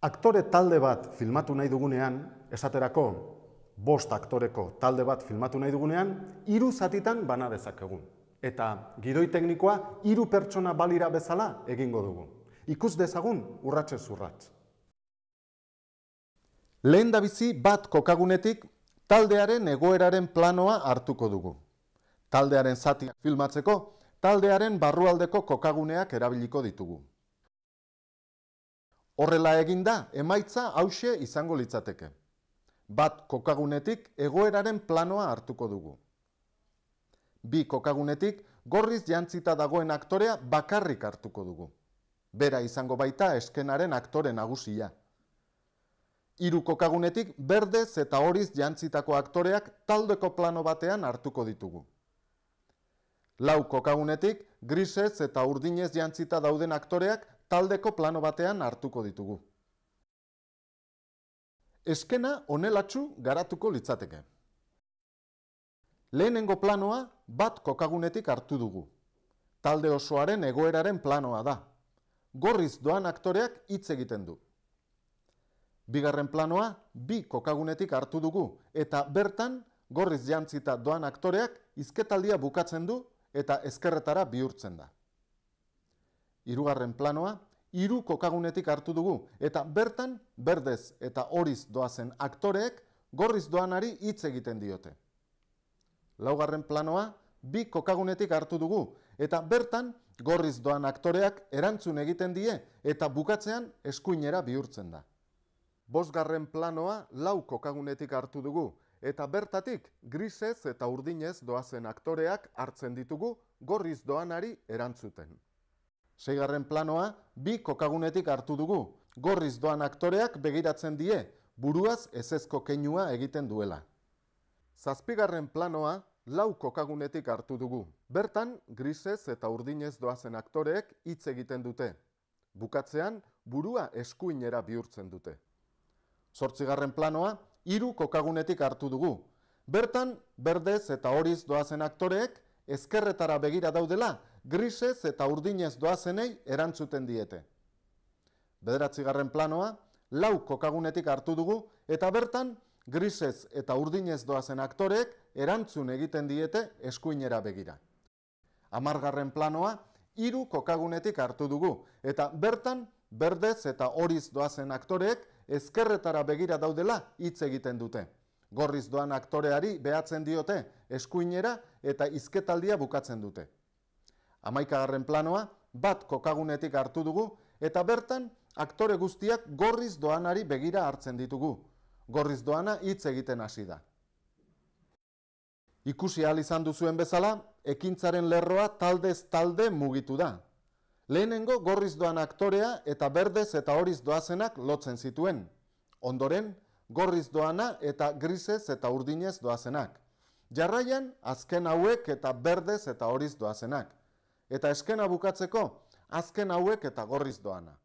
Aktore talde bat filmatu nahi dugunean, esaterako bost aktoreko talde bat filmatu nahi dugunean, hiru zatitan bana dezakegu. Eta gidoi teknikoa hiru pertsona balira bezala egingo dugu. Ikus dezagun urratxe zurratz. Lehen dabizi bat kokagunetik taldearen egoeraren planoa hartuko dugu. Taldearen zati filmatzeko taldearen barrualdeko kokaguneak erabiliko ditugu. Horrela egin da, emaitza hause izango litzateke. Bat kokagunetik egoeraren planoa hartuko dugu. Bi kokagunetik gorriz jantzita dagoen aktorea bakarrik hartuko dugu. Bera izango baita eskenaren aktore nagusia. Hiru kokagunetik berdez eta horiz jantzitako aktoreak taldeko plano batean hartuko ditugu. Lau kokagunetik grisez eta urdinez jantzita dauden aktoreak taldeko plano batean hartuko ditugu. Eskena onelatxu garatuko litzateke. Lehenengo planoa bat kokagunetik hartu dugu. Talde osoaren egoeraren planoa da. Gorriz doan aktoreak hitz egiten du. Bigarren planoa bi kokagunetik hartu dugu eta bertan gorriz jantzita doan aktoreak izketaldia bukatzen du eta ezkerretara bihurtzen da irugarren planoa, hiru kokagunetik hartu dugu. Eta bertan, berdez eta horiz doazen aktoreek, gorriz doanari hitz egiten diote. Laugarren planoa, bi kokagunetik hartu dugu. Eta bertan, gorriz doan aktoreak erantzun egiten die, eta bukatzean eskuinera bihurtzen da. Bosgarren planoa, lau kokagunetik hartu dugu. Eta bertatik, grisez eta urdinez doazen aktoreak hartzen ditugu, gorriz doanari erantzuten. Seigarren planoa, bi kokagunetik hartu dugu. Gorriz doan aktoreak begiratzen die, buruaz ez ezko kenua egiten duela. Zazpigarren planoa, lau kokagunetik hartu dugu. Bertan, grisez eta urdinez doazen aktoreek hitz egiten dute. Bukatzean, burua eskuinera bihurtzen dute. Zortzigarren planoa, iru kokagunetik hartu dugu. Bertan, berdez eta horiz doazen aktoreek, ezkerretara begira daudela, grisez eta urdinez doazenei erantzuten diete. Bederatzigarren planoa, lau kokagunetik hartu dugu eta bertan grisez eta urdinez doazen aktorek erantzun egiten diete eskuinera begira. Amargarren planoa, hiru kokagunetik hartu dugu eta bertan berdez eta horiz doazen aktorek ezkerretara begira daudela hitz egiten dute. Gorriz doan aktoreari behatzen diote eskuinera eta izketaldia bukatzen dute amaikagarren planoa, bat kokagunetik hartu dugu, eta bertan aktore guztiak gorriz doanari begira hartzen ditugu. Gorriz doana hitz egiten hasi da. Ikusi ahal izan duzuen bezala, ekintzaren lerroa taldez talde mugitu da. Lehenengo gorriz doan aktorea eta berdez eta horiz doazenak lotzen zituen. Ondoren, gorriz doana eta grisez eta urdinez doazenak. Jarraian, azken hauek eta berdez eta horiz doazenak. Eta eskena bukatzeko, azken hauek eta gorriz doana.